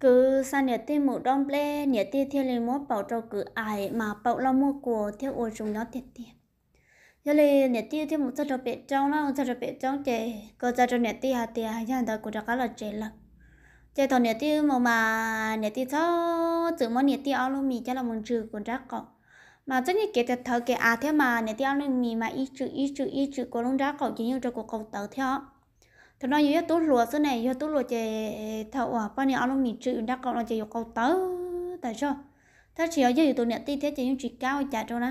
cứ sang nhà tin một đom ple nhà tin thiên liền mốt bảo cho cứ ai mà bảo lo mua của theo ô chúng nó thiệt tiền giờ lì nhiệt tin thiên mù cho trâu bẹt trong nó cho trâu bẹt trong trẻ có cho cho nhà tin hà tiền hay nhà đời của trâu cá là trẻ lắm trẻ thằng nhà tin mà mà nhiệt tin cho tự món nhiệt tin áo luôn mì cho là một chữ còn rác cọ mà tất nhiên kể thật thờ kể à thế mà nhà tin áo luôn mì mà ít chữ ít chữ ít chữ có luôn rác cọ chỉ như trâu cuộc cầu tàu theo thế nó như tú lúa thế này như tú lúa chè thầu à bao nhiêu ông mình chữ đã còn là chè dục cầu tớ tại sao thế chỉ ở dưới tôi nhận tin thế chỉ những chỉ cao chả cho nó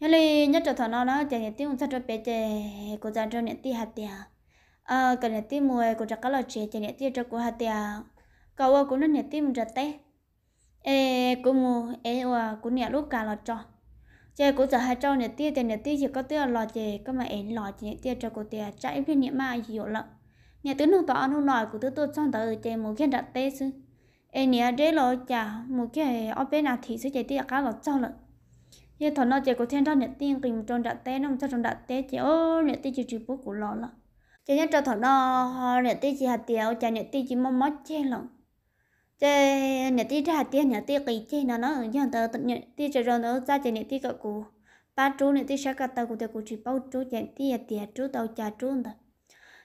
nhớ lấy nhất trở thằng nó nó chè nhận tin cũng sao cho bé chè của già cho nhận tin hạt tiền à cần nhận tin mùa của chắc cá là chè chè nhận tin cho của hạt tiền cậu cũng nên nhận tin mình chặt té ê cũng mùa ê à cũng nhận lúc cả là cho chị cũng giờ hai trâu nè tia tiền nè tia chỉ có tia lò chị có mà ấy lò chị tia cho cô tia chạy bên niệm ma hiểu lận nhà tướng nông tỏ nông nòi của tướng tôi xong tới chị một khi đặt tê sư em nhà đấy lò chả một cái ở bên nào thì sẽ chị tia cá lò trâu lận giờ thằng nó chị có thiên ra nè tia kìm trong đặt tê nông trong đặt tê chị ô nè tia chỉ chịu bố của lò lận chị nhất cho thằng nó nè tia chỉ hạt tiêu chả nè tia chỉ mong mót che lận chế nhà tiết ra tiền nhà tiết cái chế nó nó dân tờ tận nhà tí chơi rồi nó ra chơi nhà tiết cả cụ ba chú nhà tiết sẽ cả tàu cụ tàu cụ chỉ bao chú chơi tí nhà chú tàu cha chú nữa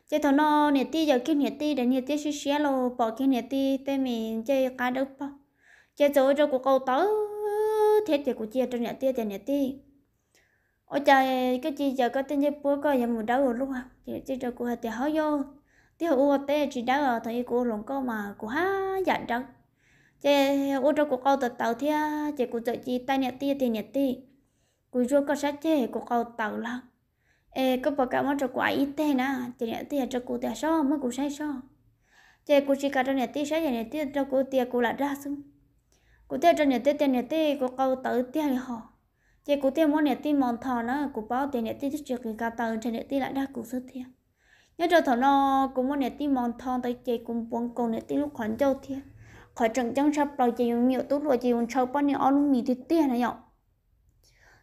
chế thằng nó nhà tiết giờ cái nhà tiết để nhà tiết suy xét lo bỏ cái nhà tiết tên mình chơi cá đâu bao chế chỗ cho cụ câu tớ thiết chơi cụ chia cho nhà tiết chơi nhà tiết ôi trời cái chị giờ có tên như bố coi giờ một đau rồi luôn à chị chơi cho cụ hạt thì hỏi vô thì u tê chỉ đã ở thấy cô lồng câu mà cô ha dặn trắng chế u trong cuộc câu tật tàu thia chế cô chơi chi tay nhẹ tia thì nhẹ ti cô cho có sách chế cuộc câu tàu là ê có bà cả món cho quả ít tê na chế nhẹ tia cho cô tia so mới cô say so chế cô chỉ cả cho nhẹ tia sai nhẹ tia cho cô tia cô lại ra xuống cô tia cho nhẹ tia tia nhẹ tia cuộc câu tàu tia thì họ chế cô tia món nhẹ tia mòn thò nó cô bao tia nhẹ tia thích chơi người cả tàu trên nhẹ tia lại ra cô sơ tia nhớ cho thằng nó cũng muốn nét tí mòn thon tới chơi cùng buồn cùng nét tí lúc khoản châu thiên khỏi chẳng chẳng sắp rồi chơi dùng nhiều tốt rồi chơi dùng sâu bao nhiêu ông mì thì tiền này nhở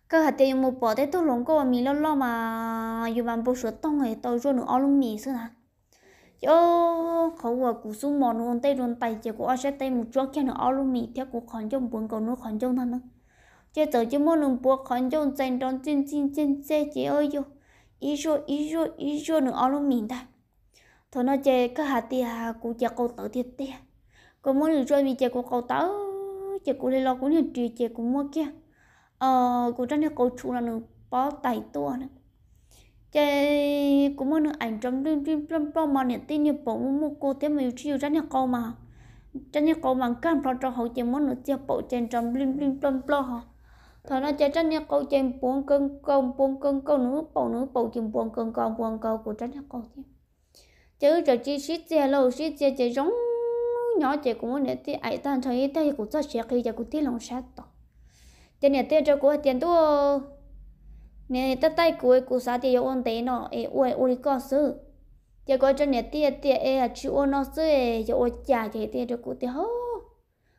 cơ hạt tiền một bỏ tới tốt lồng cô mì lo lo mà dùng bạn bố sửa tông người tôi rồi nữa ông mì xưa nào yo khẩu vừa cú xuống mòn luôn tay luôn tay chơi của ông sẽ tay một chỗ kia nữa ông mì theo của khoản châu buồn cầu nữa khoản châu thằng nữa chơi tới chơi mua luôn bố khoản châu dành đón chân chân chân xe chơi ơi yo ý rô ý rô ý rô nữa ao luôn mình ta thôi nó chơi cái hạt tiền hà cụ chơi câu tử thiệt tiền. còn muốn được chơi vì chơi của câu tử chơi của lê lo cũng như trì chơi của mua kia ờ cụ trang theo câu chủ là nữa bó tài tua nữa chơi cũng muốn được ảnh trong đêm đêm trong trong mà nhận tin như bộ mua cô thế mà yêu chiều trang theo câu mà trang theo câu mà cam pro cho hậu chơi muốn được chơi bộ trên trong đêm đêm trong pro thọ nó chơi tránh nhau câu chèn buông cân công buông cân câu nữ bầu nữ bầu chìm buông cân công buông câu của tránh nhau câu chứ chứ trò chi xít xe lâu xít xe chạy giống nhỏ chạy cũng muốn để tí ấy tan thấy tay cũng cho xe khi giờ cũng tí lòng sát tỏ tiền này tiền cho của tiền tuô nè ta tay của của xã thì có vấn đề nó ấy uầy uầy có sự giờ có cho nè tiền tiền ấy chịu ôn nó sự ấy giờ ôn trả cái tiền cho của tiền hô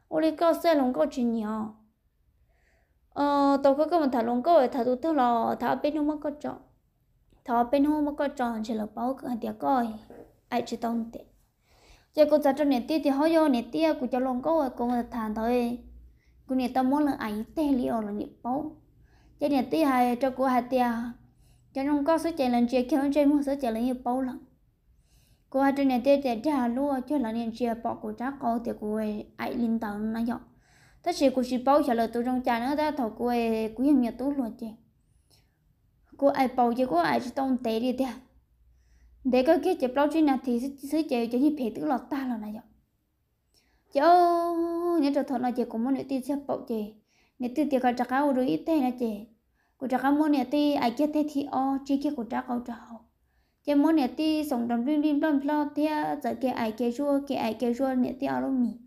uầy có sự lòng có chuyện nhỏ ờ tôi có cái mình thả luôn có thả tụt tức là thả bên hông mất có chọn thả bên hông mất có chọn chỉ là bảo cái tiệc coi ai chỉ tông tệ giờ cô giáo cho nét tia thì hơi vô nét tia cô cho luôn có cô thả thôi cô nét tao muốn là ai tê liều là nét bao giờ nét tia hay cho cô hay tia cho nên có số chạy lần chia kéo trên muốn số chạy lần như bao lần cô hay cho nét tia chạy trả luôn cho lần nét chia bỏ cô trả cô thì cô ấy ai linh tàu nó dọn tất nhiên cô chỉ bảo trả là tôi trong cha nó đã thọ cô ấy cô em nhà tôi luôn chứ cô ai bảo chứ cô ai chỉ tông tế đi thôi, để cái kia chụp lâu chuyện nào thì sẽ chơi cho như phải tự lọt ta là này rồi chứ nhớ trở thật là chị cũng muốn để tiền sẽ bảo chị nếu tiền tiền cái trả cáo rồi ít thế này chị cô trả cáo muốn nếu tiền ai kia thế thì o chỉ kia cô trả cáo trả hậu chứ muốn nếu tiền sống trong lim lim đồng lo thì giờ kia ai kia rua kia ai kia rua nếu tiền ở đâu mình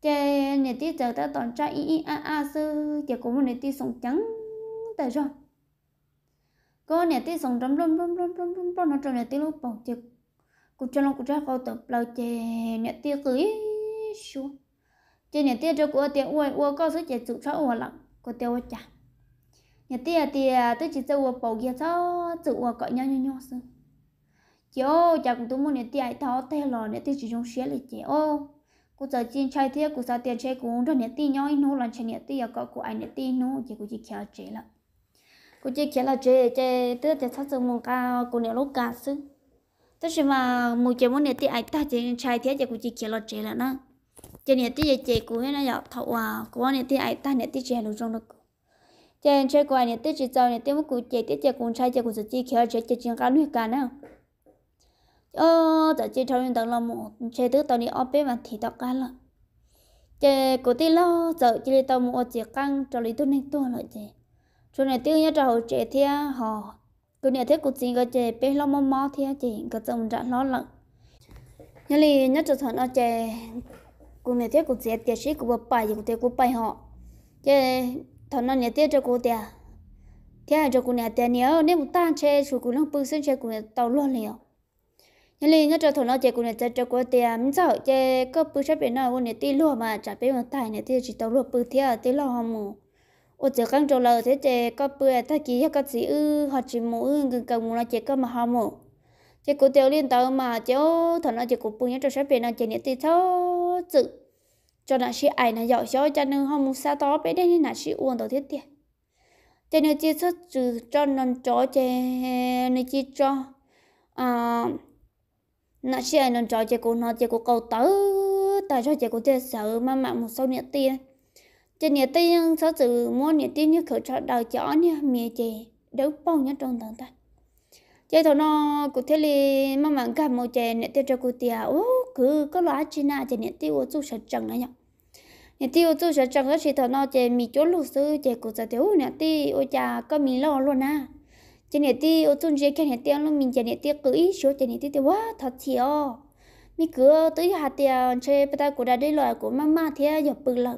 chế nè tí giờ ta toàn tra y y a a sư chế cũng nè tí sống trắng tại sao có nè tí sống trắng rầm rầm rầm rầm rầm rầm nó trông nè tí lúc bỏng chế cụ cho lòng cụ ra câu tập lâu chế nè tí cưới xuống chế nè tí cho của tiền uôi uôi có sức chế trụ cho uôi lắm của tiền uôi chả nè tí à tí à tôi chỉ cho uôi bỏng kia cho trụ uôi cọ nhau nhau nhau sư chế ô chả cũng tôi muốn nè tí ai tháo tay lò nè tí chỉ dùng xé lại chế ô cô giờ chín chai thế cô sao tiền chơi cú rất nhiệt tin nhau nu lần chơi nhiệt tin giờ có cú ai nhiệt tin nu chỉ cú chỉ khéo chơi là cô chỉ khéo là chơi chơi tức là sao sớm mông cao cô nhiều lúc cả sư tức là mà một chơi muốn nhiệt tin ai ta chơi chai thế giờ cô chỉ khéo là chơi là na chơi nhiệt tin giờ chơi cú hết nó giờ thầu à cú nhiệt tin ai ta nhiệt tin chơi luôn trong đó chơi chơi cú ai nhiệt tin chỉ chơi nhiệt tin muốn cô chơi tiếp chơi cú chai chơi cô chỉ khéo chơi chơi chuyện cá nuôi cá na ô giờ chỉ trong những tầng là một chế tứ tàu đi ở bên mà thì tàu cá là chế cố tí lo giờ chỉ tàu một chỉ căng cho lý tu nên tu lại chế cho nên tiêu nhất trâu chế thì họ cứ nhà thế cũng chỉ có chế bé lo mò mò thì chỉ có chồng đã lo lận nhớ li nhớ trở thằng ở chế cũng nhà thế cũng chỉ tiền sĩ của bài cũng thế của bài họ chế thằng nó nhà thế cho cô tiền thế cho cô nhà tiền nhớ nếu ta chế chủ cũng đang bưng sinh chế cũng tàu lo liền nên là nhất là thằng nó chơi cũng là chơi chơi của tiền giờ chơi có bự sắp bên nào cũng là tí lúa mà chả biết mà tài này thì chỉ tao lúa bự thế tí lúa hòm mù ở chơi căng trâu lờ thế chơi có bự ta chỉ có sĩ ư họ chỉ mù ư gần cầm nó chơi có mà hòm mù chơi của tiêu liên tao mà chơi thằng nó chơi của bự nhất là sắp bên nào chơi này tí thâu tự cho nên chị ai này giỏi cho cho nên không sao to bé đây nên là chị uống đồ thiết tiền cho nên chị xuất trừ cho nên chó chơi nên chị cho à nó chỉ nó cho chị cô nó chị cô cầu tớ tại cho chị cô chơi sợ mà mạng một số nhiệt tiền chị nhiệt tiền sao từ mua nhiệt tiền như khởi cho đầu chó nha mẹ chị đấu bông nhất trong tầng ta chơi thằng nó cụ thế li mà mạng cả một chị nhiệt tiền cho cô tiền ô cứ có loại chị nào chị nhiệt tiền của chú sợ trần này nhở nhiệt tiền của chú sợ trần đó chị thằng nó chị mì chốt lục sư chị cô sợ thiếu nhiệt tiền ôi cha có mì lo luôn à chị nè ti ô chung chị khen hết tiền luôn mình chị nè ti cứ ý số chị nè ti thì quá thật chị ô mi cứ ờ, tới hạt tiền ờ, chơi bắt tay của đã đi loại của mama thì giờ bự lắm,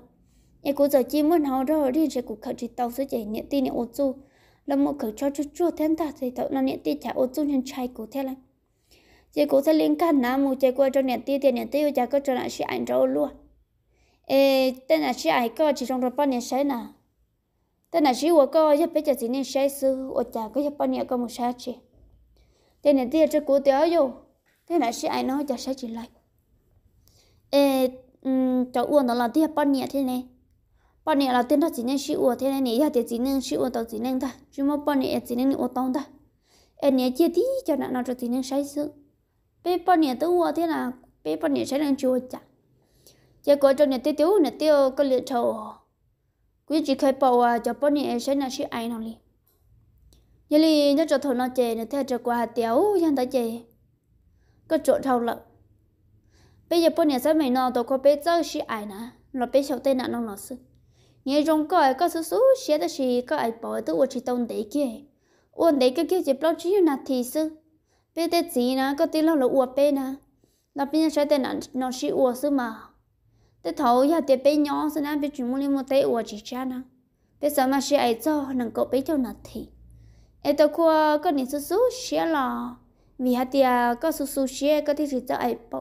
em cố giờ chỉ muốn học rồi đi chơi cuộc khởi chỉ tàu số chị nè ti nè ô chung là một khởi cho chút chút thêm ta thì tàu nè ti trả ô chung nhân trai của thế này chị cố sẽ liên can nào một chị qua cho nè ti thì nè ti chả có cho lại chị ảnh rồi luôn ê tên là chị ảnh có chỉ trong rồi bao nhiêu sáng nào tên là chỉ của cô giúp biết cho chị nên sai sư ở nhà có giúp bao nhiêu có một sai chị tên này tiếc cho cô tiểu vô thế là chỉ ai nói cho sai chị lại ê cháu uống nó là tiếc bao nhiêu thế này bao nhiêu là tên đó chị nên chỉ uống thế này nè giờ thì chị nên chỉ uống tao chị nên ta chứ mà bao nhiêu chị nên uống tao ta ê nhớ chia tí cho nó nó cho chị nên sai sư bé bao nhiêu tôi uống thế là bé bao nhiêu sai nên chua chả chỉ có cho nè tiêu tiêu nè tiêu có liệu trầu quý chị khai bảo à, cho bọn này sẽ là sự ai nào đi, giờ li nhất cho thằng nó chơi, nữa theo cho qua hạt tiếu dân ta chè có chỗ thâu lận. bây giờ bọn này sẽ mày nọ tôi có biết chơi sự ai nè nó biết sầu tên nạn nó nó sư nhớ trong coi có số số sẽ là sự có ai bảo tôi ở chỉ tông đấy kia uốn đấy cái kia chỉ bao chỉ nạt thì sư bây giờ gì nà, có tiếng lâu là uốn bên nà, nó bây giờ sẽ tên nạn nó sự uốn sư mà thế thấu giờ thì bé nhỏ xin anh bé chỉ muốn lên một tế uo chỉ cha nè bé sợ mà sẽ ai cho nâng cậu bé cho nạt thì em tao qua có nên su su sẽ là vì hạt thì có su su sẽ có thể chỉ cho ai bộ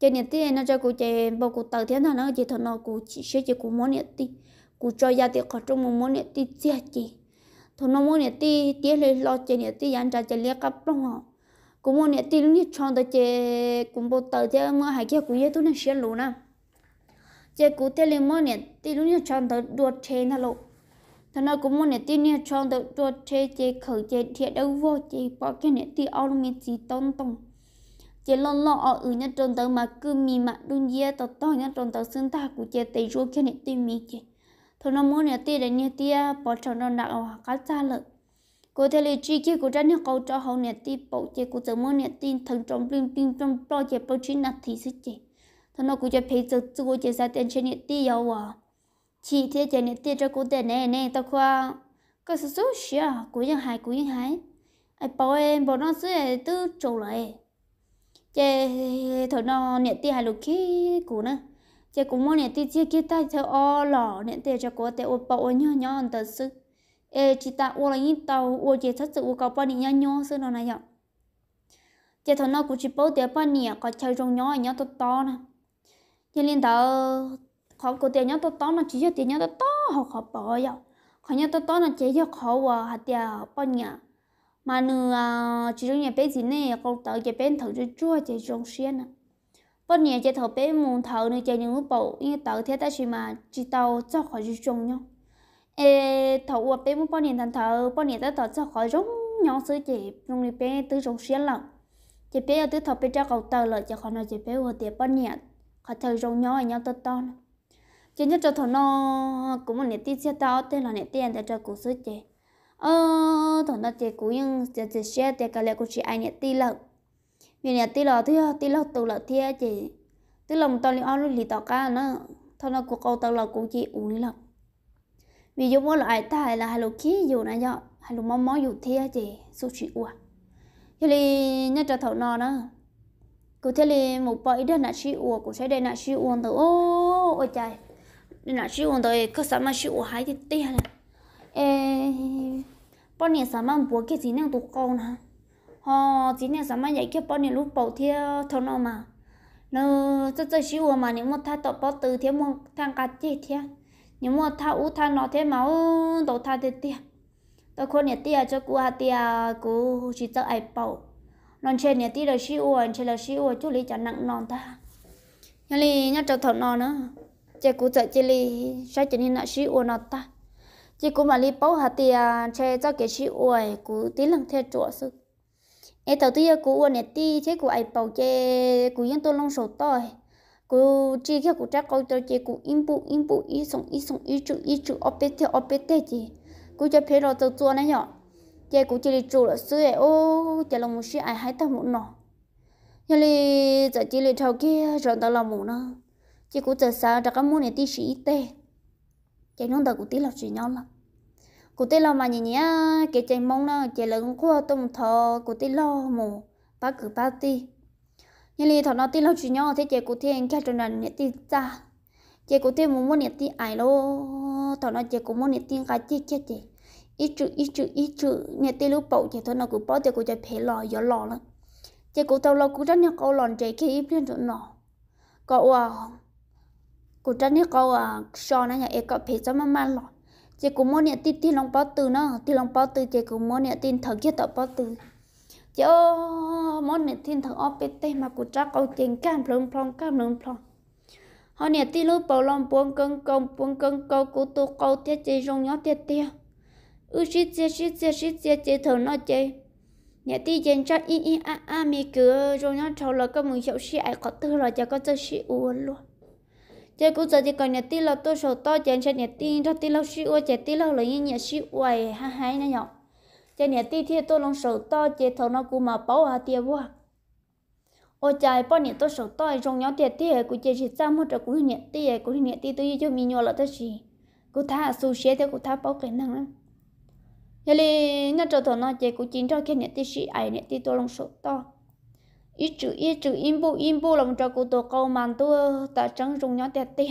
cho nên thì nó cho cô chị bộ cô tàu thế nào nó chỉ thằng nó cô chỉ sẽ chỉ cô muốn nhận đi cô cho gia thì có trong một muốn nhận đi chia chị thằng nó muốn nhận đi tiếc lên lo cho nhận đi anh trả cho liếc cặp trong họ cũng muốn nhận đi lúc nhất chọn tới chị cũng bộ tàu thế mà hai kia cô ấy tôi nên sẽ luôn à chế cú tê liền mơ nè tê lúc nhớ chọn tới đua chê nà lộ thằng nào cũng muốn nè tê nhớ chọn tới đua chê chế khởi chế thiệt đâu vô chế bỏ cái này tê ao luôn nghe chỉ tông tông chế lon lon ở ở nhớ chọn tới mà cứ mì mặn luôn dễ tao to nhớ chọn tới sinh ta của chế tê rô cái này tê mì chế thằng nào muốn nè tê để nè tia bỏ chọn nó nặng ở cá xa lợi cô thế là chỉ kia cô ra nhà câu cho hậu nè tê bỏ chế cô tự muốn nè tê thằng trong pin pin trong pro chế pro chỉ nạt thì sức chế 他那估计陪着自我介绍点钱也低要哇，几天前也低着过点呢呢，他夸，可是做事啊，古人还古人还，哎，宝哎，宝那是都走了哎，这他那年低还录起古呢，这古么年低这给他他哦了，年低着过点我宝我娘娘的事，哎，其他我来一刀我介绍自我搞把你娘娘事了那样。这头那估计包点半年，搞 chơi trong nhỏ nhỏ to to nè cho nên tớ khó cô tiền nhớ tớ to nó chỉ cho tiền nhớ tớ to họ khó bỏ rồi khó nhớ tớ to nó chỉ cho khó và hạt tiền bao nhiêu mà nửa à, chỉ trong nhà bé gì nè con tớ chỉ bé thử cho chua chỉ trong xuyên à bao nhiêu chỉ thử bé muốn thử nữa chỉ những bộ nhưng tớ thế ta chỉ mà chỉ tao cho khỏi chỉ trong nhau ê thử qua bé muốn bao nhiêu thằng thử bao nhiêu tớ tớ cho khỏi giống nhau sứ chỉ trong nhà bé tứ trong xuyên lận chỉ bé ở tứ thử bé cho cậu tớ là chỉ khỏi nó chỉ bé vừa tiền bao nhiêu khó chơi rong nhỏ nhau to to chỉ nhất cho thằng nó cũng một nét tiền xe tao tên là nét tiền để cho cụ sửa chế ờ thằng nó chế cụ nhưng chế chế xe thì cái lẽ cụ chỉ ai nét tiền lợn vì nét tiền lợn thì tiền lợn tụ lợn thì chỉ tức lòng tao liền ăn lì tao cá nó thằng nó cụ câu tao là cụ chỉ uống lợn vì dù mỗi loại tài là hai lô khí dù này giờ hai lô máu máu dù thì chỉ suy chỉ uống cho nên nhất cho thằng nó đó cứ thế là một bãi đơn là chỉ uống cũng sẽ đây là chỉ uống tới ô ôi trời đây là chỉ uống tới cơ sở mà chỉ uống hai thì tê là ê bao nhiêu sao mà bố cái gì năng tụ con hả họ chỉ này sao mà vậy cái bọn này lúc bầu thì thằng nó mà nó rất rất chỉ uống mà những một thằng tập bao từ thì một thằng cá chết thì những một thằng u thằng nó thế mà ô đầu thằng thì tê tôi khôn này tê cho cô à tê cô chỉ cho ai bầu non trên nhà tí là si u trên là si u chú lý cho nặng non ta nhà lý nhà cho thọ non nữa chị cú sợ chị lý sai chị nên là si u non ta chị cú mà lý bảo hạt thì à, chơi cho cái si u cú cũng tí lần theo chỗ sự em tàu tí cú u này tí chế cú ai bảo chế cú yên tôi long sổ tôi cú chỉ khi cú chắc câu tôi chỉ cú im bu im bu ý sống ý sống ý chú ý chú opete opete chỉ cô cho phê rồi tôi chua này nhở chế cũng chỉ trụ là xưa ấy ô chế lòng một xí ai hái tao muốn nọ nhà li giờ chỉ li thầu kia rồi tao lòng muốn nó chế cũng giờ sao đã có muốn này tí sĩ tê chế nó tao cũng tí là chuyện nhau lắm cụ tê lo mà nhỉ nhỉ cái chạy mong nó chạy lớn qua tôm thò cụ tê lo mù ba cử ba ti như li thọ nó tê là chuyện nhau thế chạy cũng thiên anh kia cho nên nhỉ ra chạy cũng tê muốn muốn nhỉ tê ai lo thọ nó chạy cũng muốn nhỉ tê cái chết chết chạy ít chữ ít chữ ít chữ nhà tê lúc bầu chạy thôi nó cứ bỏ chạy cũng chạy phê lò gió lò lắm chạy cũng tàu lò cũng rất nhiều câu lòn chạy khi ít chỗ nào. có à cũng trách nhiều câu à so nó nhà em có phê cho mama lò chạy cũng muốn nhà tin tin lòng bao từ nó tin lòng bao từ chạy cũng muốn nhà tin thật kia tạo bao từ chứ ô món nhà tin thật opt mà cũng trách câu tiền cam plong plong cam plong plong họ nhà tin lúc bầu lòng buông cân công buông cân câu cú tu câu tiết chạy dùng nhó tiết tiết u shit shit shit shit shit shit shit thầu nó chơi nhà ti dân cho in in a a mi cứ rồi nó thầu là có mùi hiệu shi ai có tư là cho có chơi shi u luôn chơi cũng giờ thì còn nhà ti là tôi sầu to chơi cho nhà ti cho ti lâu shi u chơi ti lâu là nhà shi uầy ha hai nè nhở chơi nhà ti thì tôi lòng sầu to chơi thầu nó cũng mà bảo à tiệt quá ôi trời bọn nhà tôi sầu to trong nhóm tiệt tiệt cũng chơi chỉ sao một trò cũng nhà ti cũng nhà ti tôi cho mi nhỏ là tôi chỉ cũng tha su shé cô cũng tha bảo cái năng lắm nhà li nhà trâu thọ nó chơi cũng chín trâu kia nhà tí sĩ ai nhà tí tôi lòng số to ít chữ ít chữ im bu im bu lòng trâu cụ tổ câu màn tu ta trắng rung nhỏ tẹt tẹt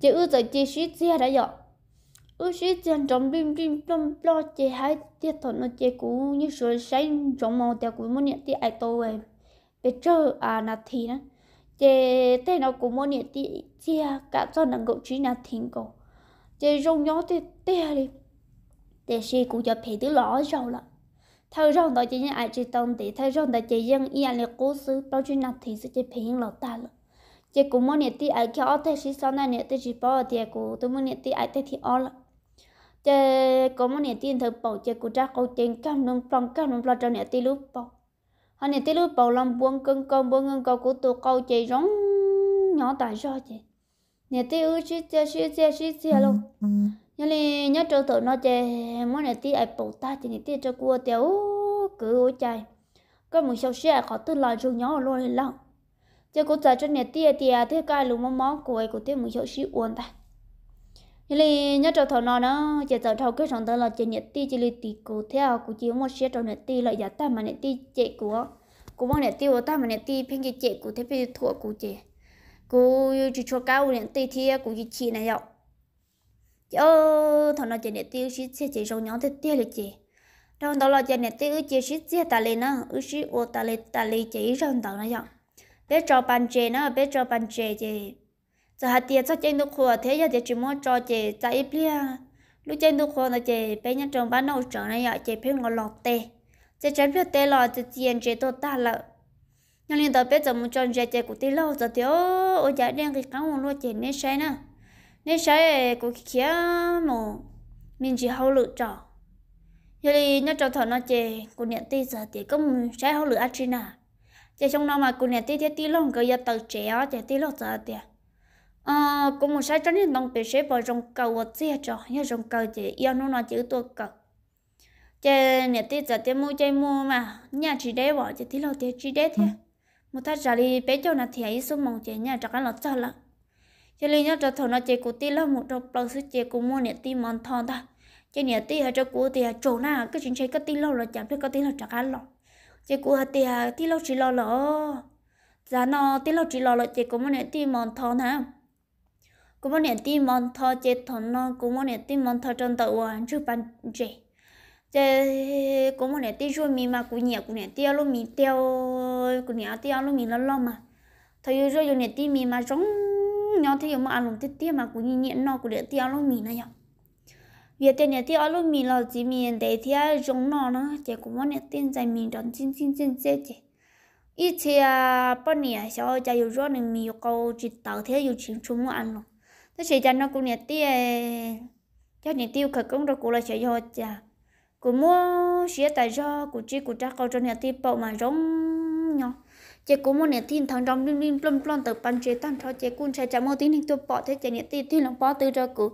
chữ ư giờ chỉ sĩ chia đã dọ ư sĩ chia trong bim bim trong lo chơi hai tiết thọ nó chơi cũng như sửa sáng trong màu tẹt cũng muốn nhà tí ai tôi, về bây giờ à nà thì nữa chế thế nào cũng muốn nhận tiền chia cả cho nàng cậu chỉ là thính cổ chế rong nhó thì tè đi 但是古就陪得老绕了。他让到这人爱知当地，他让到这人一样的故事，到处那提示这陪人老大了。这古某年的爱看奥特是上那年的是包的古，都某年的爱的提奥了。这古某年的头包这古扎古真干农庄干农庄这年的路包，他年的路包让 buông cân cân buông cân cân 古 tổ câu chạy rong nhỏ tại sao vậy? Nhà tiêu chứ chứ chứ chứ chứ luôn nhớ li nhớ trâu tụi nó chơi món này tí apple ta thì này tí cho cua tiểu cứ ôi chạy có một số xe khó tư lại chung nhỏ luôn lên lòng cho cô chạy cho này tí tí à thế cái lùm món của ấy cũng tí một số xí uốn ta nhớ li nhớ trâu thầu nó nó chạy trâu thầu cái sòng tàu là chơi này tí chỉ li tí cụ theo cụ chỉ một xe trâu này tí lại giả ta mà này tí chạy của cụ mong này tí của ta mà này tí phen cái chạy cụ thế phen thua cụ chạy cụ chỉ cho cao này tí thì cụ chỉ chỉ này dọc chứ thằng nào chơi nè tiêu xí chơi chơi rong nhóm thế tiêu là chị. trong đó là chơi nè tiêu chơi xí chơi ta lên nó ư xí ô ta lên ta lên chơi rong tàu nó vậy bé cho bàn chơi nó bé cho bàn chơi chị. giờ hạt tiền sao chơi được khổ thế giờ thì chỉ muốn trò chơi chạy ít lia lúc chơi được khổ là chị bé nhân trường bán đầu trở này vậy chị phải ngồi lọt tê chơi chơi phim tê là chơi tiền chơi tốt ta lợ nhưng liên tập bé giờ muốn chơi chơi chơi cụt tí lâu giờ thiếu ô ô giải đen cái cán một luôn chơi nên sai nè nên sẽ có kia mà mình chỉ hậu lựa chọn, giờ thì nó cho thằng nó chè cô nhận tin giờ thì cũng sẽ hậu lựa Argentina chè trong nó mà cô nhận tin thì tin lòng cái giờ tàu trẻ á chè tin lòng giờ thì à cô muốn sẽ cho nên đồng tiền sẽ vào trong cầu ở xe cho nhớ trong cầu chè yêu nó nó chữ tôi cầu chè nhận tin giờ thì mua chè mua mà nhà chỉ để bỏ chè tin lòng thì chỉ để thế một thằng giờ đi bé cho nó thì ấy số mong chè nhà chắc là lọt cho lắm chỉ li nhất cho thằng nó chơi cổ tí là một trong bao sức chơi cú mua nè tí mòn thon ta chơi nè tí hay cho cú thì chỗ na cái chuyện chơi cái tí lâu là chẳng biết cái tí là chẳng ăn lọ chơi cú hay thì tí lâu chỉ lo lọ giá nó tí lâu chỉ lo lọ chơi cú mua nè tí mòn thon ha cú mua nè tí mòn thon chơi thằng nó cú mua nè tí mòn thon trong tàu anh chưa bán chơi chơi cú mua nè tí rồi mi mà cú nhẹ cú nè tí luôn mi tiêu cú nhẹ tí luôn mi lo lo mà thấy rồi rồi nè tí mi mà giống nhau thì mà ăn luôn tết tết mà cũng nhịn nó cũng để tiêu luôn mì này nhở việc tiền này tiêu luôn mì là chỉ mì để theo giống nó nó chỉ cũng muốn tiền dài mình đón xin xin xin xin chứ ít thì bao nhiêu sau cho dù rõ nên mì, yêu cầu chỉ tạo thế dù chỉ chúng mua ăn luôn. thế chỉ cho nó cũng nhịn tết à, cho nhịn tiêu khởi công rồi cũng là sẽ cho chả cũng mua sửa tại do cũng chỉ cũng chắc câu cho nhịn tết bao mà giống chế cũng muốn nhận tin thằng trong linh linh plon plon từ ban chế tan cho chế cũng sẽ chạm một tin hình tôi bỏ thế chế nhận tin tin lòng bỏ từ cho cụ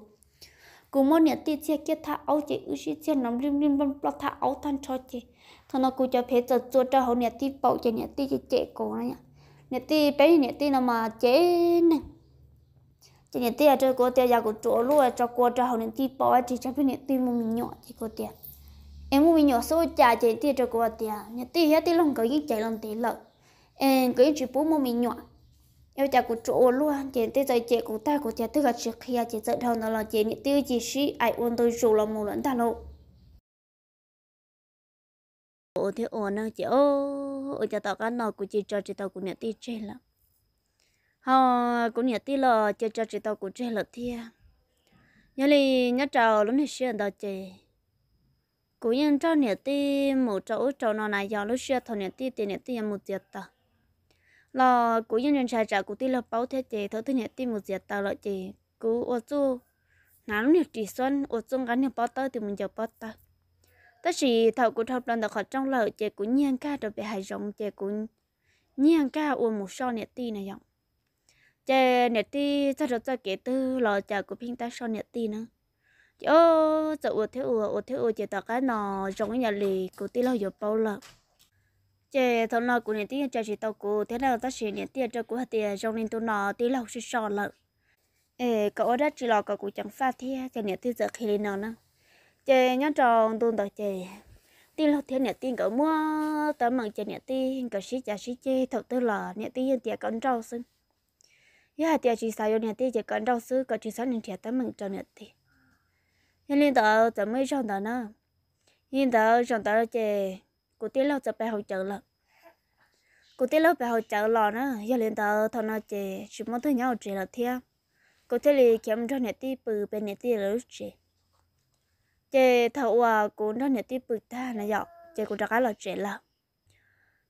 cụ muốn nhận tin chế kết thả áo chế ưu sĩ chế nằm linh linh plon plon thả áo tan cho chế thằng nó cụ cho phê cho cho cho họ nhận tin bỏ chế nhận tin chế chế cổ này nhận tin bé nhận tin là mà chế này chế nhận tin ở chỗ cô tiền giờ của chỗ luôn cho cô cho họ nhận tin bỏ chỉ cho biết nhận tin một mình nhọ chỉ cô tiền em muốn mình nhọ số chả chế tiền cho cô tiền nhận tin hết tin lòng cái gì chạy lòng tiền lợi em cái chuyện bố mồm mình nhọ em chả cũng chỗ luôn chị tới giờ chị cũng ta cũng chả thức là chị khi chị giận thâu nó là chị những tiêu chỉ sĩ ai ôn tôi dù là một lần ta lộ ồ thế ồ nó chị ô ồ chả tao cái nọ của chị cho chị tao cũng nhận tiêu chơi lắm họ cũng nhận tiêu là cho cho chị tao cũng chị là thia à. nhớ đi nhớ chào lúc này xuyên đó chị cũng nhân cho nhận tiêu một chỗ chỗ nào này giờ lúc xuyên thâu nhận tiêu tiền nhận tiêu một tiệt ta là của nhân dân sai trả của tiền là bao thế chế thấu thứ nhất tí một giờ tàu lợi chế của ô chú nào lúc chỉ xuân ô chung gắn nhiều bao tơ thì mình giờ bao tơ tất chỉ thầu của thầu lần đã khỏi trong lợi chế của nhiên ca trở về hải rộng chế của nhiên ca ô một so nhiệt tí này giọng chế nhiệt tí ra được ra kể từ lò trả của pin ta so nhiệt tí nữa chứ giờ ô thế ô ô thế ô chế tàu cái nọ rộng nhà lì của tiền lâu giờ bao lợi chế thằng nào cũng nhận tiền cho chị tàu cô thế nào ta sẽ nhận tiền cho cô hạt tiền trong nên tôi nó tí lâu sẽ sò lợ ê cậu đó chỉ lo cậu cũng chẳng phát thế cho nhận tiền giờ khi lên nó nữa chế nhớ tròn tuôn tàu chế tí lâu thế nhận tiền cậu mua tấm mừng cho nhận tiền cậu sĩ trả sĩ chế thật tư là nhận tiền tiền cậu trâu xưng ya tia chỉ sao nhận tiền chế cậu trâu xứ cậu chỉ sao nhận tiền tấm mừng cho nhận tiền nên lên tàu tấm mới trong tàu nữa nên tàu trong tàu chế cô tiết lâu tập bài hỗ trợ là cô tiết lâu bài hỗ trợ là nó giờ lên tàu thằng nào chị chỉ muốn thấy nhau chị là thia cô tiết lì kiếm cho nè tí bự bên nè tí là chị chị thầu à cô cho nè tí bự ta nè dọc chị cô chắc là chị là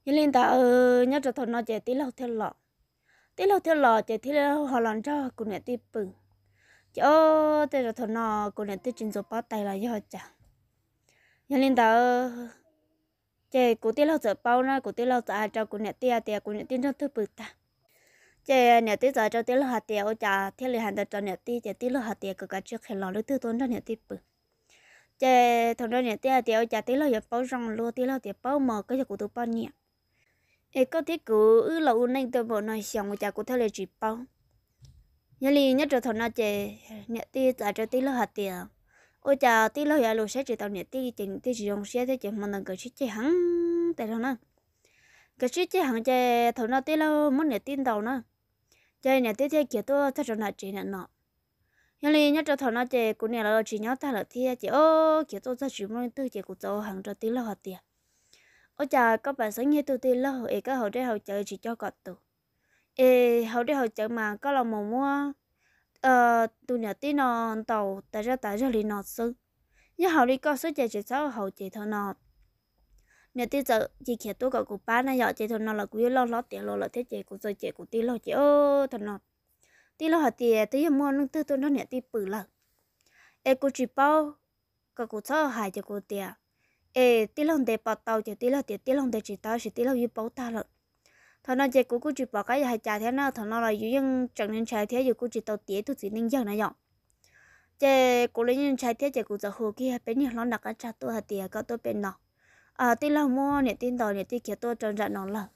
giờ lên tàu ờ, nhớ cho thằng nào chị tiết lâu theo lọ tiết lâu theo lọ chị tiết lâu họ làm cho cô nè tí bự chị tiết lâu thằng nào cô nè tí trình số bao tay là do chả giờ lên tàu chị cụ tiết lâu giờ bao na cụ tiết lâu giờ cho cụ nhà tia tia cụ nhà tia trong thứ bự ta chị nhà tia giờ cho tiết lâu hạt tia ô cha thiết lý hàng giờ cho nhà tia chị tiết lâu hạt tia cực cả trước khi lò lưới tư tốn cho nhà tia bự chị thằng đó nhà tia tia ô cha tiết lâu giờ bao rong luôn tiết lâu tia bao mờ cái giờ cụ tụ bao nhiêu ấy có thiết cụ ư lâu nên tôi bộ nói xong cha cụ thiết lý chỉ bao nhà li nhất rồi thằng nó chị nhà tia giờ cho tiết lâu hạt tia ôi chà tí lâu giờ lô sẽ chỉ tao nhẹ tí chỉ tí chỉ dùng xe thế chỉ mong rằng cái chiếc chơi hẳn tại đâu nè cái chiếc chơi hẳn chơi thầu nó tí lâu muốn nhẹ tin đầu nè chơi nhẹ tí thế kia tôi thật sự là chỉ nhẹ nọ nhưng mà nhớ cho thầu nó chơi cũng nhẹ là chỉ nhớ ta là thế chỉ ô kia tôi thật sự muốn tư chỉ của tôi hẳn cho tí lâu hoạt tiền ôi chà các bạn sáng như tôi tí lâu ấy các hậu đây hậu chơi chỉ cho cọt tụ ê hậu đây hậu chơi mà có lòng mồm mua ờ tụi nhỏ tí nó tàu tại ra tại ra lì nó sư nhớ hậu đi có số chạy chạy sau hậu chạy thôi nó nè tí giờ chỉ kia tôi gọi cụ ba này giờ chạy thôi nó là cứ lo lo tiền lo là thế chạy cũng rồi chạy cũng tí lo chạy ô thôi nó tí lo hả tiền tí giờ mua nước tư tôi nó nè tí bự lợ ê cô chỉ bao cả cụ sáu hai chạy cụ tiền ê tí lòng để bảo tàu chạy tí lo tiền tí lòng để chỉ tao chỉ tí lo yêu bảo ta lợn thằng nó chơi của cô chụp bỏ cái hay trả thế nào thằng nó là dụ dân chẳng nên trái thế dụ cô chỉ tàu tía tôi chỉ nên dân này dọn chơi cô lấy nhân trái thế chơi cô giờ hồ kia bên nhà lon đặt cái trả tôi hạt tiền có tôi bên nó à ờ, tin là mua nè tin đòi nè tin kia tôi tròn dạng nó là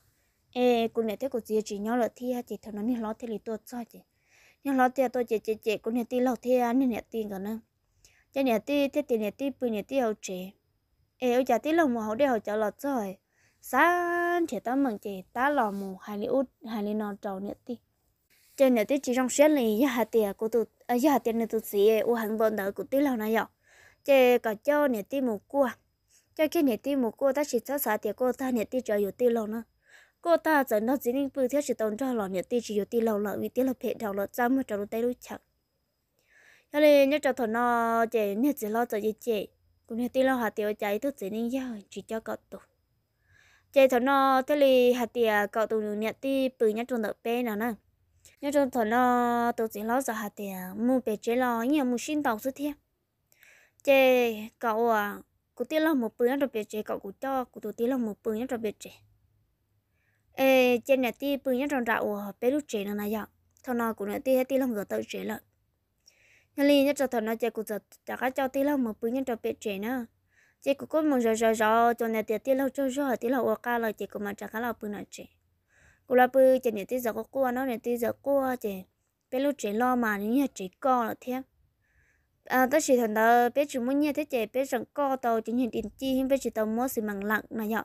ê cô nè thế cô chỉ chỉ nhau là thi hay chỉ thằng nó nè lót thế thì tôi cho chị nhưng lót thế tôi chỉ chỉ chỉ cô nè tin lót thế anh nè nè tin cả nữa chơi nè tin thế tin nè tin bự nè tin hậu chế ê ở nhà tin là mua hậu để hậu trả lót rồi sáng chỉ ta mừng chỉ ta lò mù hai li út hai li nọ trầu nữa ti à, cho nên ti chỉ trong xét này giá hạt tiền của tụ à hạt tiền này tụ sĩ u hàng bọn đỡ của tí lâu này rồi chế cả cho nè ti một cua cho khi nè ti một cua ta chỉ cho xã tiền cô ta nè ti cho nhiều tí lâu nữa cô ta giờ nó chỉ nên bự theo chỉ tồn cho lò nè ti chỉ nhiều tí lâu là vì tí là phệ đầu là trăm mà cho nó tay đuôi chặt cho nên nhớ cho thằng nó chế nè chỉ lo cho gì chế cũng như tí lâu hạt tiền chạy tụt chỉ nên giao chỉ cho cậu tụ chế thọ nó thế li hạt tiền cậu tụi nhung nhận ti bự nhất trong đợt bé nào nè nhất trong thọ nó tụi chỉ lo giờ hạt tiền mua bé chế lo nhiều mua xin tàu xuất thiên chế cậu à cụ tiết là một bữa nhất đặc biệt chế cậu cụ cho cụ tụi tiết là một bữa nhất đặc biệt chế ê chế nhà ti bự nhất trong đạo bé lúc chế nào này vậy thọ nó cụ nhà ti hết ti làm giờ tự chế lợi nhân li nhất trong thọ nó chế cụ giờ chả cá cho ti lo một bữa nhất đặc biệt chế nữa chị cũng có một giờ giờ giờ cho nên tiệt tiệt lâu cho cho tiệt lâu qua là chị cũng mà chẳng khá là bự nữa chị cô là bự chị nên tiệt giờ có qua nó nên tiệt giờ qua chị biết lúc chị lo mà như chị co là thế à tất chỉ thằng đó bé chỉ muốn như thế chị biết rằng co tàu chỉ nhìn tiền chi không biết chỉ tàu mua sự mặn lặng này nhở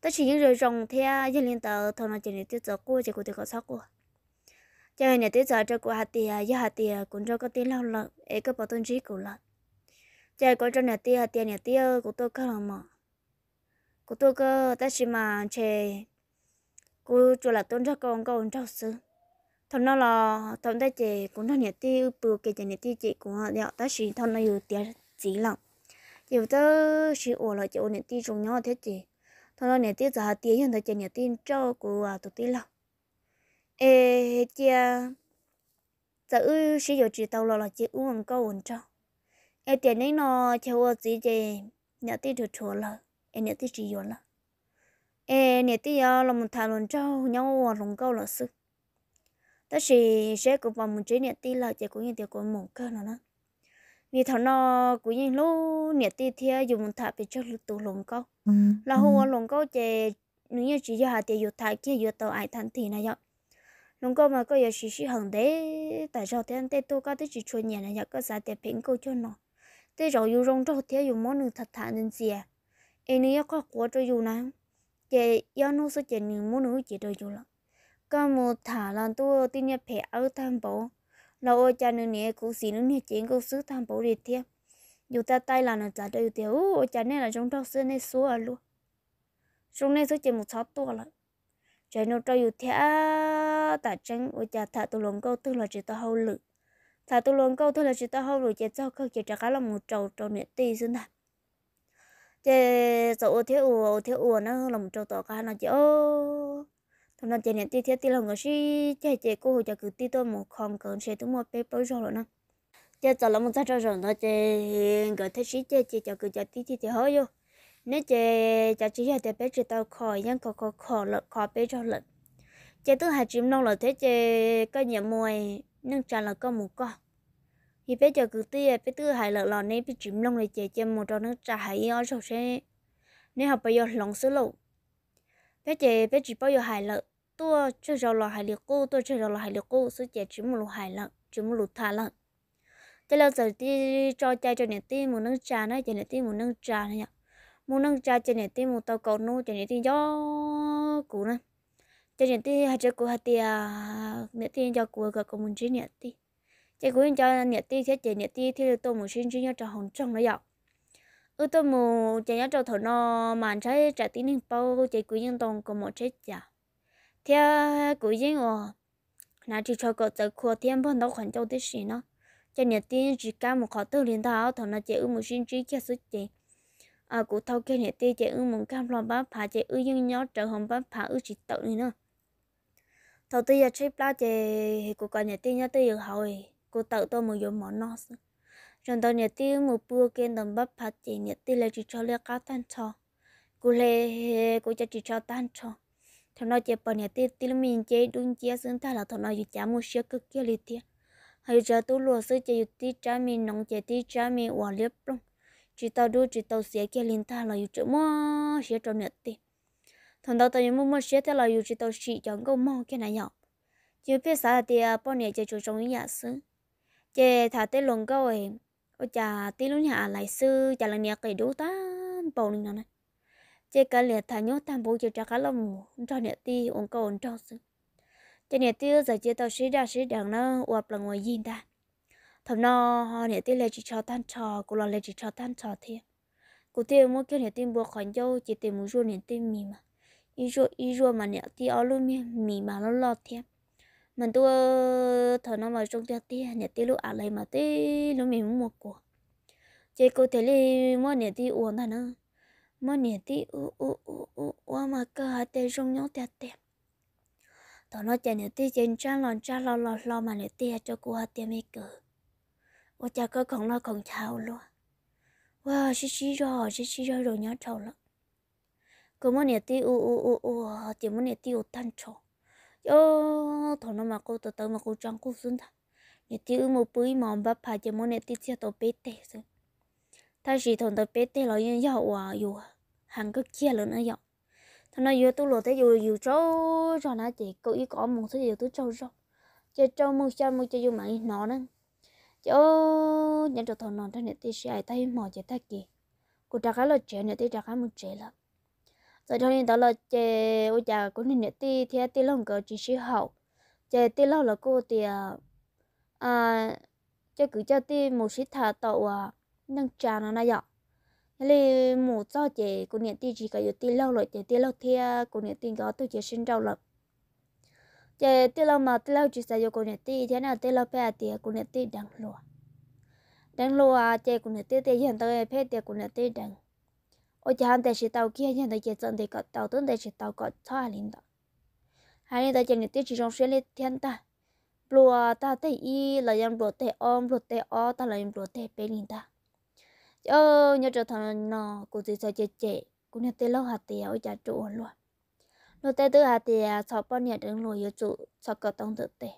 tất chỉ những rồi rồng theo dân liên tờ thằng nào chỉ nên tiệt giờ qua chị cũng tiệt có sao qua cho nên tiệt giờ cho cô hạt tiền do hạt tiền cũng cho có tiền lâu lợn ấy có bảo tồn trí của lợn chơi có cho nhà tia tiền nhà tia của tôi cơ mà của tôi cơ ta chỉ mà chơi cô cho là tôn cho con con cháu sư thằng nó là thằng ta chơi cũng thằng nhà tia bự cái nhà tia chị cũng họ ta chỉ thằng nó yêu tiền chỉ lắm nhiều tớ chỉ ổ là chỗ nhà tia trồng nhau thế chị thằng nó nhà tia giờ tia hiện tại chơi nhà tia cho của tôi tia lắm ê chia giờ ư sử dụng chỉ tàu là là chỉ uống câu uống cho em tiền nên nó cho tôi gì chứ nhà tôi được chỗ là em nhà tôi chỉ rồi là em nhà tôi là một thằng luôn trâu nhau lồng câu là sức tất sĩ sẽ cũng vào một chế nhà tôi là chỉ có những điều có một cơ nữa nữa vì thằng nó cũng như lúc nhà tôi thì dùng một thằng bị cho tụ lồng câu là hôm lồng câu chỉ nếu như chỉ cho hà tiền dụ thải kia dụ tàu ai thằng thì này vậy lúc cô mà có giờ chỉ chỉ hàng đấy tại sao thế anh tê tôi có tới chỉ cho nhà này nhà có giá tiền pin cô cho nó 这种有种照天有么能他谈人些，哎，你要快活着有呢，这要弄是这你么能记得有了，干么谈了多今年陪儿担保，老二家能年古时能年钱够ซื้อ担保的天，有在带了呢咋的有点哦，我家那了种照是那说啊路，种那是节目差多了，这弄照有天啊，打针我家他都能够得了这到好了。thà tôi luôn câu thôi là chỉ ta không rồi chết tao không chỉ trả cá là một trầu trầu nửa tì xin ta chỉ dầu thiếu ủa thiếu ủa nó là một trầu tỏ cá nó chỉ ô thằng nó chỉ nửa tì thiếu tì là người si chỉ chỉ cô hồ chỉ cứ tì tôi một con cỡ sẽ tôi mua bé bối rồi nữa chỉ dầu là một sao trầu rồi nó chỉ người thấy si chỉ chỉ chỉ cứ chỉ tì tì thì hơi vô nếu chỉ chỉ chỉ là để biết chỉ tao khỏi nhưng khó khó khó lợn khó bé cho lợn chỉ tôi hai chim nông là thế chỉ cái nhà mồi nâng trả là có một con thì bây giờ cứ tia bây tư hải lợn lò nên bị chìm lòng để chạy chém một trò nâng trả hải ở sầu xe nên học bây giờ lòng sứ lộ bây giờ bây chỉ bao giờ hải lợn, tua chưa rau lò hải liệu cô tua chơi rau lò hải liệu cô sứ chạy chìm một lô hải lợ chìm một lô thả lợn cho lâu giờ đi cho cha cho nè ti một nâng trà nó cho nè ti một nâng trà này ạ một nâng trà cho nè ti một tàu cầu nô cho nè ti gió cũ này cho nên thì hai cháu của hai tia nữa thì cho của cả công chí nữa thì chạy của cho nữa thì thế chạy nữa thì thì tôi muốn xin chú nhau cho hồng trong nó dọc ư tôi muốn chạy nhớ cho thổ nó mà trái trái tí nên bao chạy của nhân tông có một chết chả theo của nhân ở là chỉ cho cậu tới khu thiên bọn đâu khoản châu tí xí nó cho nữa thì chỉ cả một khó tư liên thảo thổ nó chỉ ư muốn xin chú kia xuất chạy à cụ thâu kia nữa thì chỉ ư muốn cam lòng bác phá chỉ ư nhân nhau trở hồng bác phá ư chỉ tự nữa thầu tư giờ trip lá chè thì cô còn nhà tiên nhớ tư giờ hồi cô tự tôi một dùng món nó rồi tôi nhà tiên một bữa kia đồng bắp phát chỉ nhà tiên là chỉ cho lia cá tan cho cô lê cô cho chỉ cho tan cho thằng nói chè bỏ nhà tiên tiên mình chế đúng chia xứng ta là thằng nói dù chả mua xe cực kia lì tiên hay giờ tôi lùa sư chè dù tí cha mình nóng chè tí cha mình hòa liếp luôn chỉ tao đưa chỉ tao xe kia liền ta là dù chữ mơ xe trong nhà tiên thằng đầu tao nhớ mua mua xe thế là yêu chỉ tao chỉ chẳng có mong cái này nhở chỉ biết sao thì à, bao nhiêu chơi chủ trong nhà sư chơi thả tới luôn câu ấy ôi chà tí luôn nhà lại sư chả là nhà cái đủ ta bầu lên này chơi cái liệt thả nhốt tam bố chơi trả khá lòng cho nhà ti ông câu ông cho sư chơi nhà ti giờ chơi tao xí ra xí đằng nó uập là ngoài yên ta thằng nó họ nhà ti lại chỉ cho tan trò cô là lại chỉ cho tan trò thiệt cô tiêu mua cái nhà tin buộc khỏi dâu chỉ tìm một chỗ nhà tin mì mà ý rùa ý rùa mà nè thì ở luôn mi mi mà nó lọt thế mình tôi thở nó vào trong tiệt tia nè tí lúc à lấy mà tí lúc mình muốn một cuộc chơi cô thấy đi mua nè tí uống thằng nữa mua nè tí u u u u u mà cơ hai tay rung nhau tẹt tẹt thở nó chạy nè tí trên trang lòn trang lò lò lò mà nè tí cho cô hai tay mấy ô cha cơ không lo không chào luôn wow xí xí rồi xí xí rồi rồi nhớ trâu cứ muốn nhảy tiêu u u u chỉ muốn nhảy tiêu tan chỗ yo thằng nó mà cô tự tự mà cô trăng cô xuống ta nhảy tiêu một bữa mòn bắp phải chỉ muốn nhảy tiêu xe tàu bê tê rồi ta chỉ thằng tàu bê tê là yên giàu hòa yêu hàng cứ kia lớn nữa giàu thằng nó yêu tôi lo thế yêu yêu trâu cho nó chỉ cô ý có một số điều tôi trâu rồi chơi trâu mua chơi mua chơi yêu mày nó nè, yo nhận được thằng nó thằng nhảy tiêu xe ai thấy mò chơi ta kì cô đã cái lo chơi nhảy tiêu đã cái một chơi lắm rồi cho nên đó là chè ôi chà cũng nên ti thì ti lòng cờ chỉ sĩ hậu chè ti lâu là cô thì à, à cho cứ cho ti một sĩ thà tàu à nâng trà nó này dọ lì một do chè cũng nên ti chỉ có giờ ti lâu rồi chè ti lâu thì à, cũng nên ti có tôi chỉ sinh rau lợn chè ti lâu mà ti lâu chỉ sử dụng cũng nên ti thế nào ti lâu phải thì cũng nên ti đằng lúa đằng lúa chè cũng nên ti thì hiện tại phải thì cũng nên ti đằng 我讲的是到今年的也真的个到等的是到个差领导，还领导讲的地上水里天大，不啊大得一了样不得二不得二大了样不得别领导，哦，你这趟呢，估计在姐姐，姑娘得老下地啊，我家住了，老在这下地啊，草半年等落又住，草个东得地，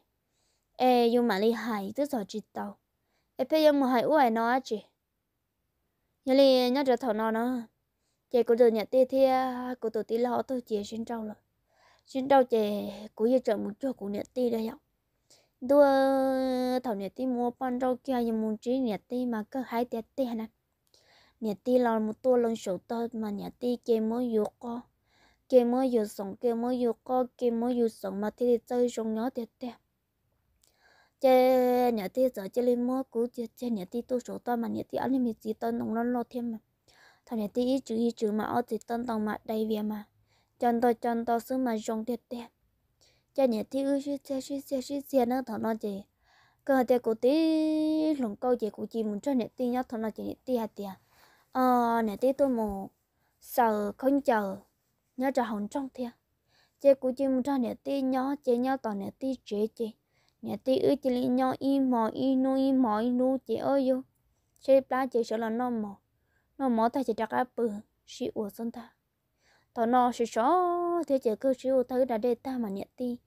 哎，有蛮厉害，这才知道，哎，别人冇害我来拿住，你哩，你这头脑呢？chị cũng được nhận tiền thì à, của tổ tiên lo tôi chia xin trâu rồi xin trâu chị cũng như trợ một chỗ của nhận tiền đây ạ đua à, thảo nhận tiền mua pan trâu kia nhưng muốn chỉ nhận tiền mà cứ hai tiền tiền nè nhận tiền là một tua lần số tôi mà nhận tiền chị mới vô co chị mới vô sống chị mới vô co chị mới vô sống mà thì chơi trong nhỏ tiền tiền chị nhận tiền giờ chị lên mua cú chị chị nhận tiền tôi số tôi mà nhận tiền anh em gì tôi nông nó lo thêm mà thằng này tí ý chữ ý chữ mà ở thì tân tòng mà đầy việc mà chân to chân to xứ mà rong tiệt tiệt cha nhà tí ư xí xe xí xe xí xe nó thằng nó chị cơ tiệt cụ tí lồng câu chị cụ chị muốn cho nhà tí nhóc thằng nó chị tí hạt tiệt ờ nhà tí tôi mù sợ không chờ nhớ cho hồng trong thiệt chị cụ chị muốn cho nhà tí nhóc chị nhóc toàn nhà tí chị chị nhà tí ư chị li nhóc im mò im nuôi im mò y nu chị ơi yêu chị ba chị sợ là nó mò nó mỏ ta chỉ đặt áp bự chỉ uổng xong ta tao nó chỉ chó thế chỉ cứ chỉ uổng thấy đã để ta mà nhận ti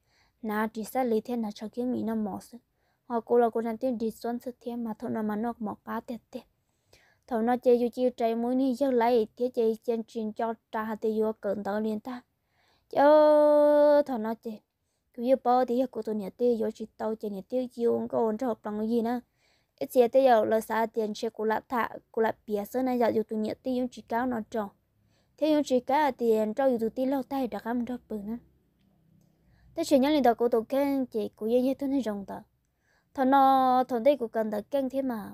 na chỉ sẽ lấy thiên là cho kiếm mình nó mỏ sự họ cô là cô đang tiên đi xuân sự thiên mà thôi nó mà nó mỏ cá tiền tiền thầu nó chơi du chiêu chơi mũi ni giấc lấy thế chơi chân truyền cho trà hạt tiêu cẩn tao liền ta chớ thầu nó chơi cứ như bao thì cô tôi nhận tiêu rồi chỉ tao chơi nhận tiêu chiêu có ổn cho học bằng gì nữa ít chế tới giờ là xã tiền chế của lạp thạ của lạp bia sơ này giờ dù tụi nhiệt tiền chỉ cáo nó tròn thế nhưng chỉ cá tiền cho dù tụi lâu tay đã găm đó bự nữa thế chỉ nhân lên đó của tổ kênh chỉ của dây dây tuấn hay rồng tờ thằng nó thằng đây của cần tờ kênh thế mà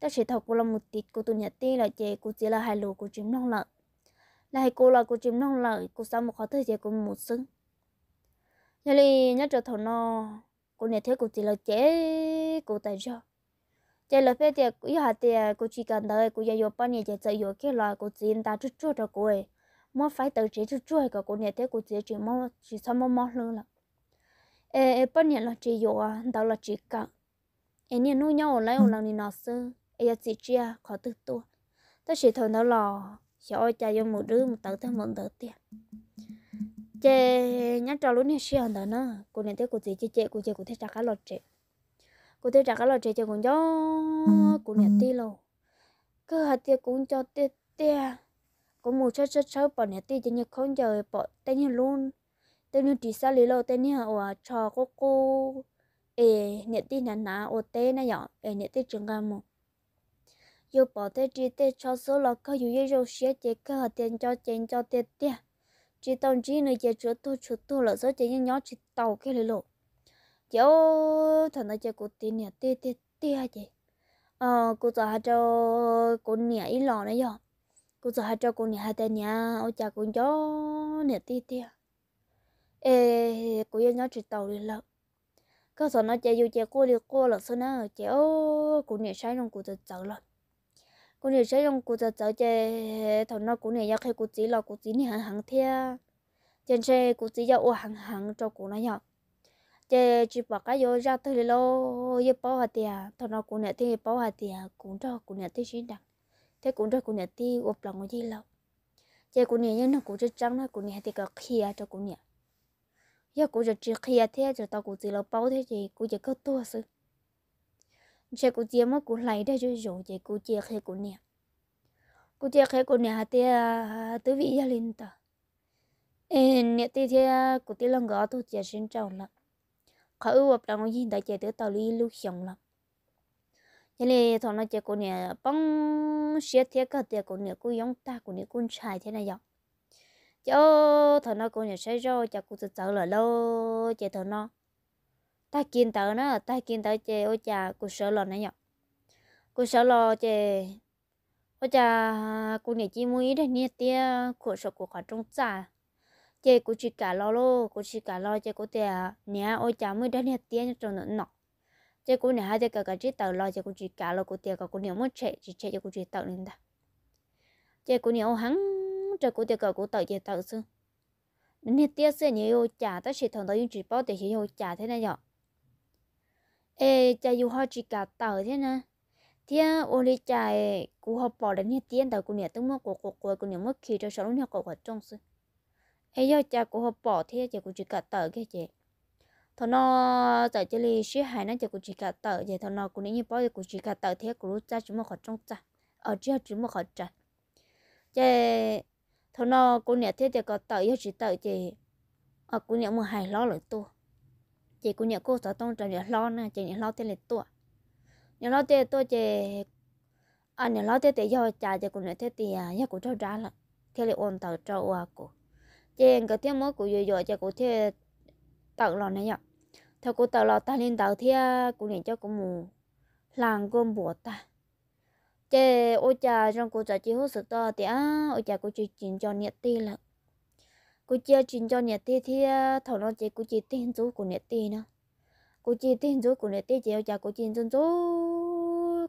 ta chỉ thọc của là một tít của tụi nhận tiền là chỉ của chỉ là hai lỗ của chim nông lợi, là hai cô là của chim nông lợi của sau một khó thời gian của một xứng nhớ lên nhớ trở thằng nó của nhiệt thế của chỉ là chế của tài cho chế lập phê chế ý hạt chế cô chỉ cần tới cô dạy bao nhiêu chế dạy dỗ kia là cô chỉ ta chút chút cho cô ấy mua phải tới chế chút chút cả cô này thế cô chỉ chỉ mua chỉ xong mua mua là ê bao nhiêu là chỉ dỗ à là chỉ cả ê nè nuôi nhau lấy ông làm gì nó sư ê giờ khó tự tu ta chỉ thôi nó sẽ ôi cha dùng một đứa một tớ thêm một tớ tiền chế nhắc trò luôn nha xí hơn đó cô này thế cô chỉ chế chế cô chế cô thế chắc cả lọt chế cô thấy trả cái lo chơi chơi cũng gió ừ, cũng nhặt ừ. tê lo cứ hạt tiền cũng cho tiền tiền cũng một chút chút chút bỏ nhặt tê cho như không giờ bỏ tê như luôn tê như chỉ sao lý lo tê như ở trò cô cô ê nhặt tê nà nà ở tê nà nhở ê nhặt tê trường gan một yêu bỏ tê chỉ tê cho số lo có dù yêu rồi xé chế cơ hạt tiền cho tiền cho tiền tiền chỉ tông chỉ nơi chế chúa tu chúa tu là số chế nhỏ chỉ tàu cái lì lộ chỗ thằng nó chơi cột tiền nhà tê tê tê hả chị ờ cô sợ hả cho cô nhà ít lò nữa rồi cô sợ hả cho cô nhà hai tên nhà ô cha cô chó nhà tê tê ê cô nhớ chỉ tàu đi lợ có sợ nó chơi vô chơi cô đi cô là sao nó cháu cô nhà sai trong cô tự sợ lợn cô nhà sai trong cô tự sợ chơi thằng nó cô nhà giao khi cô chỉ là cô chỉ nhà hàng hàng thea trên xe cô chỉ giao ô hàng hàng cho cô nó nhở chế chỉ bỏ cái vô ra thôi lo yêu bao hạt tiền thằng nào cũng nhận thì bao hạt tiền cũng cho cũng nhận thì xin đặt thế cũng cho cũng nhận thì ốp lòng cái gì lâu chế cũng nhận nè nó cũng rất trăng, nó cũng nè thì có kia cho cũng nè giờ cũng rất chỉ kia thế cho tao cũng chỉ lo bao thế thì cũng chỉ có tua sự chế cũng chỉ mà cũng lấy đây cho rồi chế cũng chỉ kia cũng nhận, cũng chỉ kia cũng nhận hạt tiền tới vị gia linh ta nhận nè thì cũng chỉ lòng gõ thôi chỉ xin chào lắm khó ưu hợp đồng gì đã chạy tới tàu đi lúc xong lắm thế này thằng nó chạy cô nè bông xe thế cả thế cô nè cô giống ta cô nè con thế này vậy cho thằng nó cô nè say rồi chạy sợ là lâu chạy thằng nó ta kiên tờ nó ta kiên tờ chạy ôi cha cô sợ lo này vậy cô sợ lo chạy ôi cha cô nè chỉ muốn ý đấy nè tia sợ của khó trong cha chị cũng chỉ cả lo lo cũng chỉ cả lo chị cũng tiền nhà ôi chả mới đã nhà tiền cho nó nọ chị cũng nhà hai tiền cả chỉ tàu lo chị cũng chỉ cả lo cũng tiền cả cũng nhà mất chạy chỉ chạy chị cũng chỉ tàu nên ta chị cũng nhà hắn cho cũng tiền cả cũng tàu chị tàu xưa nên tiền xưa nhà ôi chả ta chỉ thằng đó dùng chỉ bảo để chỉ ôi chả thế này nhở ê cha yêu hoa chỉ cả tàu thế nè thiên ô lý chạy cũng học bỏ đến nhà tiền tàu cũng nhà tôi mất của của của cũng nhà mất khi cho sáu lúc nhà của của trong xưa hay giờ cha của họ bỏ thế cha của chỉ cả tờ cái chị Thôi nó tại chỉ li xí hài nó cha của chỉ cả tờ vậy thôi nó cũng nên như bao giờ của chỉ cả tờ thế của lúc cha chúng mà khỏi trong cha ở trước chúng mà khỏi cha chị thôi nó cũng nhớ thế giờ có tờ yêu chỉ tờ chị ở ờ, cũng nhớ một hai lo lớn tôi chị cũng nhớ cô sợ tông trời nhớ lo nè chị nhớ lo thế là tôi nhớ lo thế tôi chị anh nhớ lo thế thì do cha chị cũng nhớ thế thì nhà cũng cháu ra là thế là ôn tờ cháu à của chèn cái tiếng mới của dừa dừa cho của thế tạo lò này nhở theo của tạo lò ta nên tạo thế của liền cho của mù làng gom bùa ta chè ôi cha trong của trò chỉ hút sự to thì á ôi cha của chỉ chỉnh cho nhiệt tì là cô chia chỉnh cho nhiệt tì thì thầu nó chỉ của chỉ tin chú của nhiệt tì nữa cô chỉ tin chú của nhiệt tì chỉ ôi cha của chỉ chân chú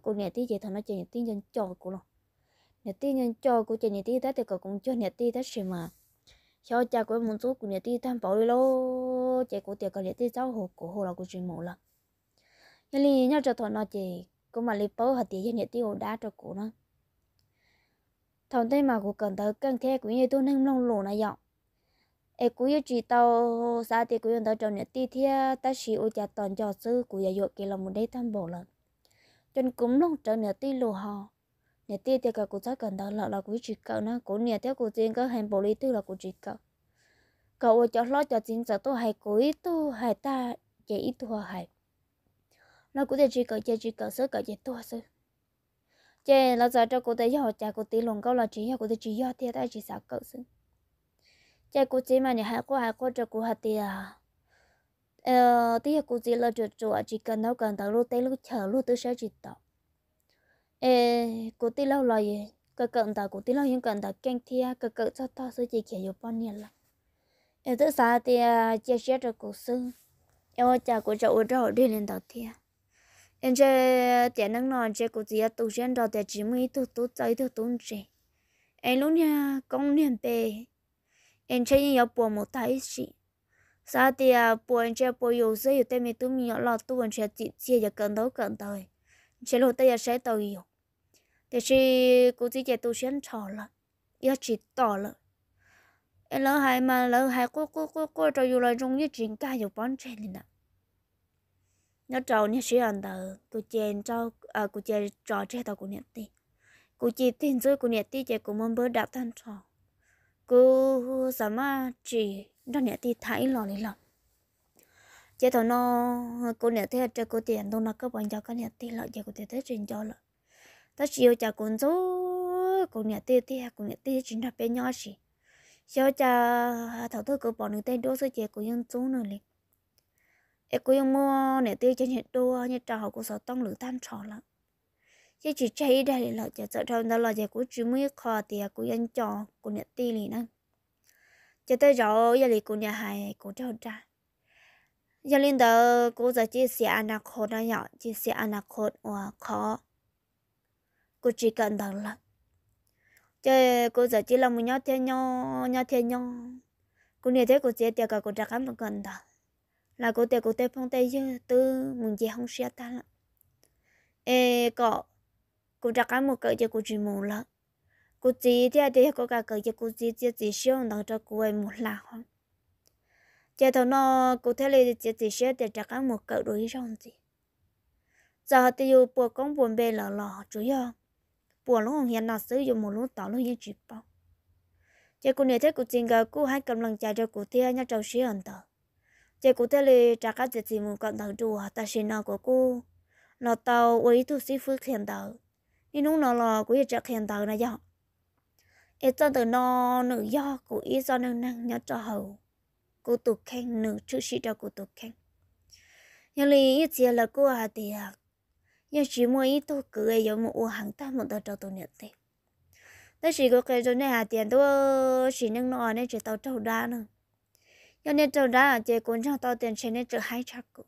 của nhiệt tì chỉ thầu nó chỉ nhiệt tì chân trò của nó nhiệt tì chân trò của chỉ nhiệt tì thế thì cậu cũng cho nhiệt tì thế mà của của của của bảo đi hồ hồ là là, 小家鬼们做姑娘的担保的咯，结果第二个日子走后，过后了个追梦了。nhà li nhau cho thằng nó chị có mà li bố hạt tiền nhà tiêu đá cho cụ nó thằng tây mà của cần tới căng thế của như tôi nên long lù này dọn em cứ yêu chỉ tao xa thì cụ yên tao trong nhà ti thia ta chỉ ô chặt toàn cho sư của giờ dội kia là một đây tham bảo lần chân cũng long trong nhà ti lù hò nhà tiếc tia cả cô chắc cần đó là là cụ chỉ cậu nó cụ nhà tiếc cô tiên có hành bộ lý tư là cụ chỉ cậu cậu ở chỗ lo cho chính giờ tôi hay cụ ít tôi hay ta chỉ ít tôi hay nó cụ chỉ cậu chỉ chỉ cậu sớ cậu chỉ tôi sớ chỉ là giờ cho cụ thấy họ cha cụ tí lòng câu là chỉ họ cụ chỉ do tia ta chỉ sợ cậu sớ chỉ cô chỉ mà nhà hai cô hai cô cho cụ hạt tia ờ tia cô chỉ là chỗ chỗ chỉ cần đâu cần tao lúc tới lúc chờ lúc tới sẽ chỉ tao ê cụ tí lâu rồi cơ cận ta cụ tí lâu nhưng cận ta kinh thi, à, cơ cận cho ta sẽ chỉ kiểu bao nhiêu là em thứ sáu thì à, chia sẻ cho cụ sư em ở nhà của cháu ở đâu đi lên đầu thi. À. em chơi tiền năng nọ chơi cụ gì tụ trên đầu tiền chỉ mới tụ tụ chơi tụ tụ chơi em lúc nha công niệm bề em chơi nhiều bộ một thái sĩ sao thì bộ em chơi bộ yếu dễ yếu tên mình tụi mình lọt tụi em chơi chỉ chia giờ cần đâu cần tới chơi lúc tay giờ sẽ tàu yếu thế chị cô chỉ chạy tôi xem trò là giờ chỉ tỏ là em lỡ hai mà lỡ hai cô cô cô cô cho dù là trong như chuyện ca dù bón trên thì nè nó trâu như sĩ anh tờ cô chèn cho à cô chèn trò chơi tàu của nhận tiền cô chỉ tin rồi của nhận tiền chạy của mong bữa đạo thanh trò cô sao mà chỉ nó nhận tiền thấy lò lì lòng, chế thằng nó cô nhận thế cho cô tiền đâu nó có bọn cho cái nhận tiền lợi cho cô tiền thế trình cho lợi ta chiều cha cũng dỗ cũng nhà tê tê cũng nhà tê chính là bé nhỏ gì sau cha thảo thơ cứ bỏ nước tay đỗ sơ chế cũng yên chỗ nữa liền em cũng yên mua nhà tê chân hiện đô nhà trò cũng sợ tông lửa tan trò lắm chứ chỉ chạy đây là chả sợ trong đó là chả cũng chỉ mới khó thì à, của dân trò của nhà tê liền năng chả tới rồi giờ thì của nhà hai của cháu trai giờ lên đó cô giờ chia sẻ anh khó đó nhỏ chia sẻ anh khó và khó cô chỉ cần đằng lặng chơi cô giờ chỉ là một nhau thế nhau nhau thế nhau cô nhìn thấy cô chỉ tiêu cả cô chắc chắn một cần đó là cô tiêu cô tiêu phong tây chứ tư mình chỉ không xia ta lắm ê cọ cô chắc chắn một cỡ cho cô chỉ mù lắm cô chỉ thấy thì cô cả cỡ cho cô chỉ chỉ chỉ siêu đằng cho cô ấy một lần, không chơi thằng nó cô thấy là chỉ chỉ siêu để chắc chắn một cỡ đối với gì giờ thì yêu buộc công buồn bề lò lò chủ yếu bùa lúc hồng hiền nó sử dụng một lúc tỏ lúc như chỉ bao chế cô nhớ thế cô chính gà cô hai cầm lòng chạy cho cô thea nhá trâu xí hận tờ chế cô thea lì trả cá chết gì một cận đầu đùa ta xin nó của cô nó tàu ấy thu sĩ phước hiền tờ nhưng lúc nó là cô trả hiền tờ này dọ ít cho từ nó nữ do cô ý do nữ năng nhá cho hầu cô tụt khen nữ trước sĩ cho cô tụt khen nhưng lì ý chia là cô à thì giờ chỉ mua ít thôi cứ ấy giống một hàng ta một tờ cho tôi nhận tiền đó chỉ có cái chỗ này hà tiền tôi chỉ nâng nọ nên chỉ tao trâu đá nữa giờ nên trâu đá là chỉ cuốn trong tao tiền chỉ nên chỉ hai trăm cổ,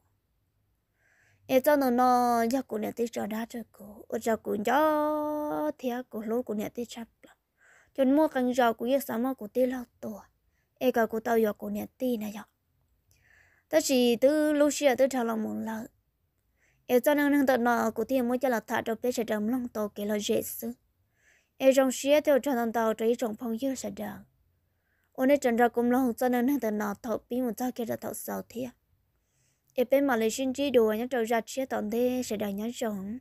ấy cho nó nó giờ cụ nhận tiền trâu đá trừ cụ ở trâu cụ gió thiệt cụ lúa cụ nhận tiền trăm cho mua càng giàu cụ giờ sao mà cụ tiền lâu to, ấy cả cụ tao giờ cụ nhận tiền này giờ đó chỉ từ lúc xưa tôi trả làm một lần yêu cho nên nâng tận nọ cụ thể mỗi cho là thả trong bé sẽ trong lòng tàu kể là dễ sự yêu trong xe theo trong tàu tàu trái trong phong yêu sẽ đỡ ôn ấy trần ra cũng lòng cho nên nâng tận nọ thọ bí một cha kia là thọ sầu thiệt yêu bên mà lấy sinh chi đùa nhớ trâu ra chia tận thế sẽ đỡ nhớ rộng